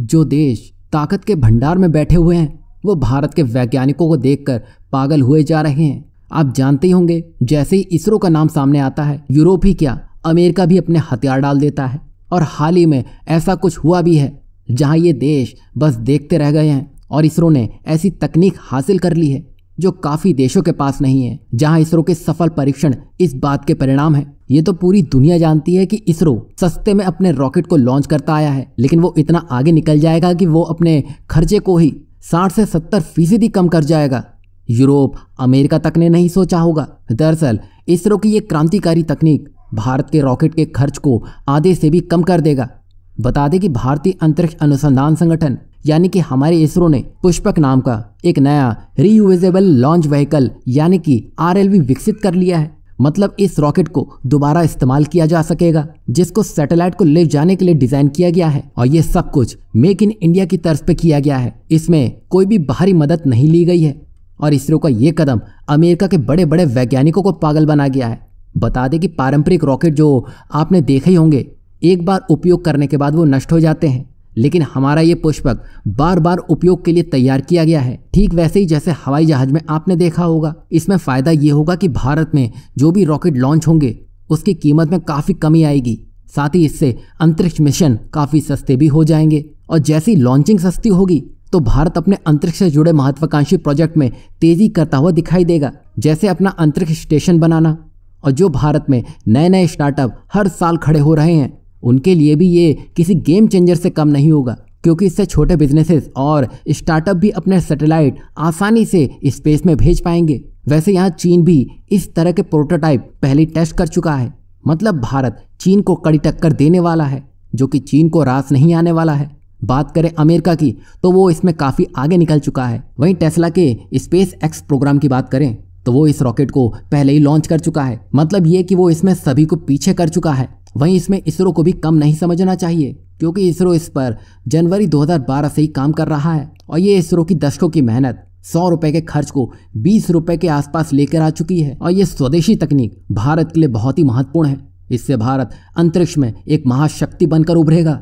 जो देश ताकत के भंडार में बैठे हुए हैं वो भारत के वैज्ञानिकों को देखकर पागल हुए जा रहे हैं आप जानते ही होंगे जैसे ही इसरो का नाम सामने आता है यूरोप ही क्या अमेरिका भी अपने हथियार डाल देता है और हाल ही में ऐसा कुछ हुआ भी है जहां ये देश बस देखते रह गए हैं और इसरो ने ऐसी तकनीक हासिल कर ली है जो काफ़ी देशों के पास नहीं है जहां इसरो के सफल परीक्षण इस बात के परिणाम है ये तो पूरी दुनिया जानती है कि इसरो सस्ते में अपने रॉकेट को लॉन्च करता आया है लेकिन वो इतना आगे निकल जाएगा कि वो अपने खर्चे को ही साठ से सत्तर फीसदी कम कर जाएगा यूरोप अमेरिका तक ने नहीं सोचा होगा दरअसल इसरो की ये क्रांतिकारी तकनीक भारत के रॉकेट के खर्च को आधे से भी कम कर देगा बता दें कि भारतीय अंतरिक्ष अनुसंधान संगठन यानी कि हमारे इसरो ने पुष्पक नाम का एक नया रीयूजेबल लॉन्च व्हीकल यानी कि आर विकसित कर लिया है मतलब इस रॉकेट को दोबारा इस्तेमाल किया जा सकेगा जिसको सैटेलाइट को ले जाने के लिए डिजाइन किया गया है और ये सब कुछ मेक इन इंडिया की तर्ज पे किया गया है इसमें कोई भी बाहरी मदद नहीं ली गई है और इसरो का ये कदम अमेरिका के बड़े बड़े वैज्ञानिकों को पागल बना गया है बता दें कि पारंपरिक रॉकेट जो आपने देखे होंगे एक बार उपयोग करने के बाद वो नष्ट हो जाते हैं लेकिन हमारा ये पुष्पक बार बार उपयोग के लिए तैयार किया गया है ठीक वैसे ही जैसे हवाई जहाज में आपने देखा होगा इसमें फ़ायदा ये होगा कि भारत में जो भी रॉकेट लॉन्च होंगे उसकी कीमत में काफ़ी कमी आएगी साथ ही इससे अंतरिक्ष मिशन काफ़ी सस्ते भी हो जाएंगे और जैसी लॉन्चिंग सस्ती होगी तो भारत अपने अंतरिक्ष से जुड़े महत्वाकांक्षी प्रोजेक्ट में तेजी करता हुआ दिखाई देगा जैसे अपना अंतरिक्ष स्टेशन बनाना और जो भारत में नए नए स्टार्टअप हर साल खड़े हो रहे हैं उनके लिए भी ये किसी गेम चेंजर से कम नहीं होगा क्योंकि इससे छोटे बिजनेसेस और स्टार्टअप भी अपने सैटेलाइट आसानी से स्पेस में भेज पाएंगे वैसे यहाँ चीन भी इस तरह के प्रोटोटाइप पहले टेस्ट कर चुका है मतलब भारत चीन को कड़ी टक्कर देने वाला है जो कि चीन को रास नहीं आने वाला है बात करें अमेरिका की तो वो इसमें काफ़ी आगे निकल चुका है वहीं टेस्ला के स्पेस एक्स प्रोग्राम की बात करें तो वो इस रॉकेट को पहले ही लॉन्च कर चुका है मतलब ये कि वो इसमें सभी को पीछे कर चुका है वहीं इसमें इसरो को भी कम नहीं समझना चाहिए क्योंकि इसरो इस पर जनवरी 2012 से ही काम कर रहा है और ये इसरो की दशकों की मेहनत सौ रुपए के खर्च को बीस रुपए के आसपास लेकर आ चुकी है और ये स्वदेशी तकनीक भारत के लिए बहुत ही महत्वपूर्ण है इससे भारत अंतरिक्ष में एक महाशक्ति बनकर उभरेगा